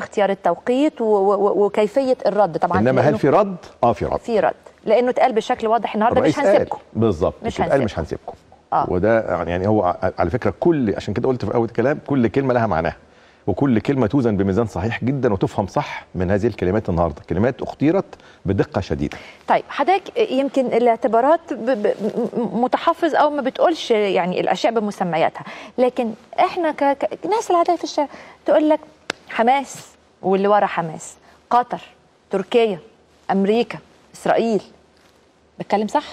في اختيار التوقيت وكيفيه الرد طبعا انما هل في رد؟ اه في رد في رد لانه اتقال بشكل واضح النهارده مش هنسيبكم بالظبط مش هنسيبكم مش هنسيبكم آه. وده يعني, يعني هو على فكره كل عشان كده قلت في اول الكلام كل كلمه لها معناها وكل كلمه توزن بميزان صحيح جدا وتفهم صح من هذه الكلمات النهارده كلمات اختيرت بدقه شديده طيب حضرتك يمكن الاعتبارات متحفظ او ما بتقولش يعني الاشياء بمسمياتها لكن احنا كناس العاديه في الشارع تقول لك حماس واللي ورا حماس قطر تركيا امريكا اسرائيل بتكلم صح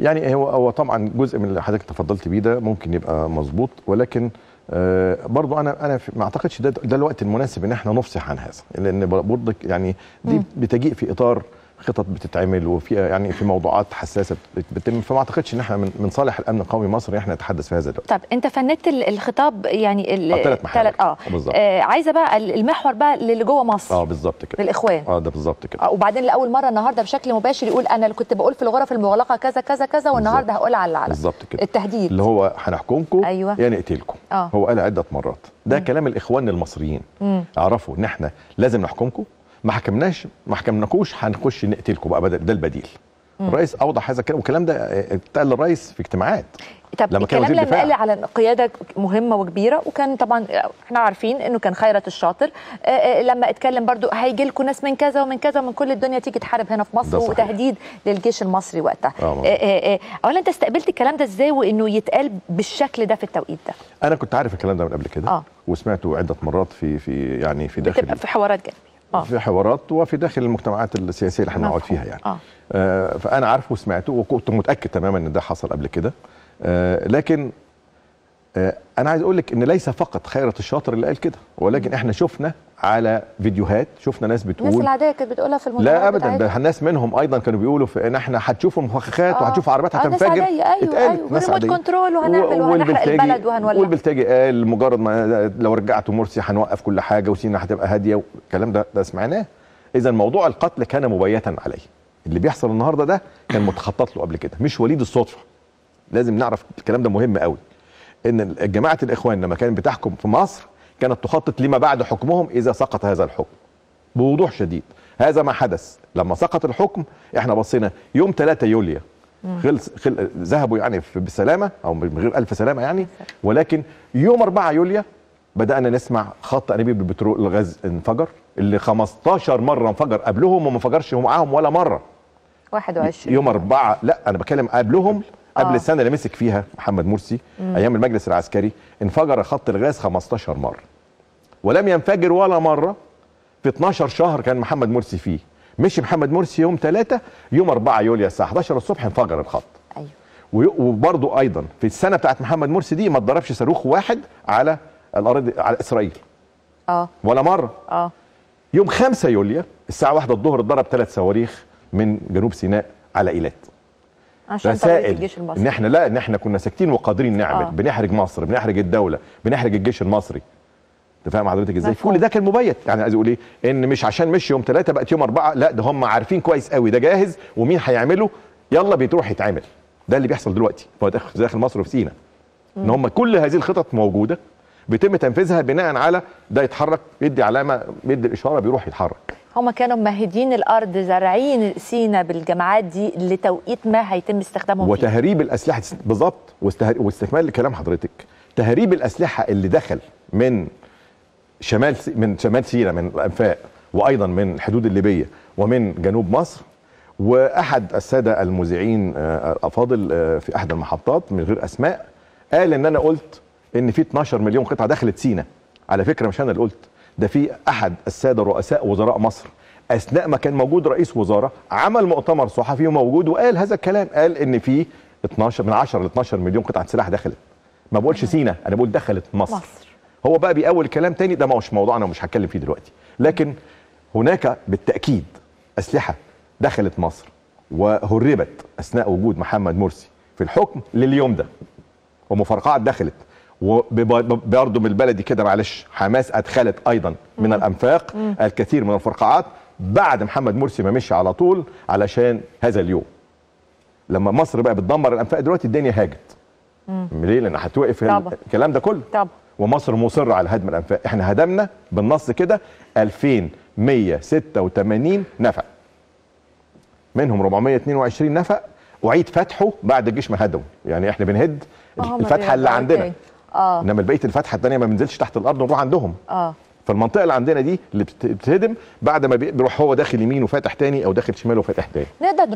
يعني هو هو طبعا جزء من اللي حضرتك تفضلت بيه ده ممكن يبقى مظبوط ولكن آه برضو انا انا ما اعتقدش ده, ده الوقت المناسب ان احنا نفصح عن هذا لان برضك يعني دي بتجيء في اطار خطط بتتعمل وفي يعني في موضوعات حساسه بتتم فما اعتقدش ان احنا من صالح الامن القومي مصري احنا نتحدث في هذا الوقت طب انت فندت الخطاب يعني الثلاث آه، محاور اه, آه عايزه بقى المحور بقى اللي جوه مصر اه بالظبط كده للاخوان اه ده بالظبط كده آه وبعدين لاول مره النهارده بشكل مباشر يقول انا اللي كنت بقول في الغرف المغلقه كذا كذا كذا والنهارده هقول على العلن بالظبط كده التهديد اللي هو هنحكمكم أيوة. يا نقتلكم آه. هو قال عده مرات ده مم. كلام الاخوان المصريين اعرفوا ان احنا لازم نحكمكم ما حكمناش ما حكمناكوش هنخش نقتلكم بقى بدل ده البديل مم. الرئيس اوضح هذا الكلام والكلام ده اتقال آه، للرئيس في اجتماعات طب لما الكلام لما قال على قياده مهمه وكبيره وكان طبعا آه، احنا عارفين انه كان خيرت الشاطر آه، لما اتكلم برضو هيجي لكم ناس من كذا ومن كذا ومن كل الدنيا تيجي تحارب هنا في مصر وتهديد للجيش المصري وقتها اولا انت استقبلت الكلام ده ازاي وانه يتقال بالشكل ده في التوقيت ده انا كنت عارف الكلام ده من قبل كده آه. وسمعته عده مرات في في يعني في داخل في حوارات جانبيه آه. في حوارات وفي داخل المجتمعات السياسيه اللي احنا بنقعد فيها يعني آه. آه فانا عارفه وسمعته وكنت متاكد تماما ان ده حصل قبل كده آه لكن آه، انا عايز اقول لك ان ليس فقط خيرة الشاطر اللي قال كده ولكن احنا شفنا على فيديوهات شفنا ناس بتقول الناس العاديه كانت بتقولها في المنتديات لا ابدا ده الناس منهم ايضا كانوا بيقولوا في ان احنا هتشوفوا المفخخات آه. وهتشوفوا عربيات آه، هتنفجر ايوه اتقالت ايوه ناس عاديه كنترول وهنعمل وهنحرق البلد وهنولع والبلتاجي قال مجرد ما لو رجعت مرسي هنوقف كل حاجه وسينا هتبقى هاديه الكلام ده ده سمعناه اذا موضوع القتل كان مبيتا عليه اللي بيحصل النهارده ده كان متخطط له قبل كده مش وليد الصدفه لازم نعرف الكلام ده مهم قوي ان جماعه الاخوان لما كانت بتحكم في مصر كانت تخطط لما بعد حكمهم اذا سقط هذا الحكم بوضوح شديد هذا ما حدث لما سقط الحكم احنا بصينا يوم 3 يوليو خلص خل... ذهبوا يعني بسلامه او من غير الف سلامه يعني ولكن يوم 4 يوليو بدانا نسمع خط انابيب البترول الغاز انفجر اللي 15 مره انفجر قبلهم وما انفجرش معاهم ولا مره 21 يوم 4 لا انا بتكلم قبلهم قبل آه. السنه اللي مسك فيها محمد مرسي مم. ايام المجلس العسكري انفجر خط الغاز 15 مره ولم ينفجر ولا مره في 12 شهر كان محمد مرسي فيه مشي محمد مرسي يوم 3 يوم 4 يوليو الساعه 11 الصبح انفجر الخط ايوه وبرده ايضا في السنه بتاعت محمد مرسي دي ما اتضربش صاروخ واحد على الاراضي على اسرائيل اه ولا مره اه يوم 5 يوليو الساعه 1 الظهر اتضرب ثلاث صواريخ من جنوب سيناء على ايلات رسائل ان احنا لا ان احنا كنا ساكتين وقادرين نعمل آه. بنحرج مصر بنحرج الدوله بنحرج الجيش المصري انت فاهم حضرتك ازاي كل ده كان مبيت يعني عايز اقول ايه ان مش عشان مش يوم ثلاثه بقت يوم اربعه لا ده هم عارفين كويس قوي ده جاهز ومين هيعمله يلا بيتروح يتعمل ده اللي بيحصل دلوقتي هو داخل مصر وفي سينا ان هم كل هذه الخطط موجوده بيتم تنفيذها بناء على ده يتحرك يدي علامه يدي الاشاره بيروح يتحرك هم كانوا مهدين الارض زارعين سينا بالجماعات دي لتوقيت ما هيتم استخدامهم وتهريب فيه. الاسلحه بالظبط واستكمال لكلام حضرتك تهريب الاسلحه اللي دخل من شمال من شمال سينا من الانفاق وايضا من الحدود الليبيه ومن جنوب مصر واحد الساده المذيعين آه، الافاضل آه، في احد المحطات من غير اسماء قال ان انا قلت ان في 12 مليون قطعه دخلت سينا على فكره مش انا اللي قلت ده في احد الساده رؤساء وزراء مصر اثناء ما كان موجود رئيس وزاره عمل مؤتمر صحفي وموجود وقال هذا الكلام قال ان في 12 من 10 ل 12 مليون قطعه سلاح دخلت ما بقولش سينا انا بقول دخلت مصر, مصر. هو بقى بيقول كلام تاني ده مش موضوعنا ومش هتكلم فيه دلوقتي لكن هناك بالتاكيد اسلحه دخلت مصر وهربت اثناء وجود محمد مرسي في الحكم لليوم ده ومفرقعات دخلت وبرضه من البلدي كده معلش حماس ادخلت ايضا من الانفاق الكثير من الفرقعات بعد محمد مرسي ما مشي على طول علشان هذا اليوم لما مصر بقى بتدمر الانفاق دلوقتي الدنيا هاجت ليه لان هتوقف الكلام ده كله طبعا ومصر مصره على هدم الانفاق احنا هدمنا بالنص كده 2186 نفق منهم 422 نفق اعيد فتحه بعد الجيش ما هدمه يعني احنا بنهد آه، الفتحه اللي عندنا اه انما بقيه الفتحه الثانيه ما بنزلش تحت الارض ونروح عندهم اه فالمنطقه اللي عندنا دي اللي بتتهدم بعد ما بيروح هو داخل يمين وفاتح تاني او داخل شمال وفاتح تاني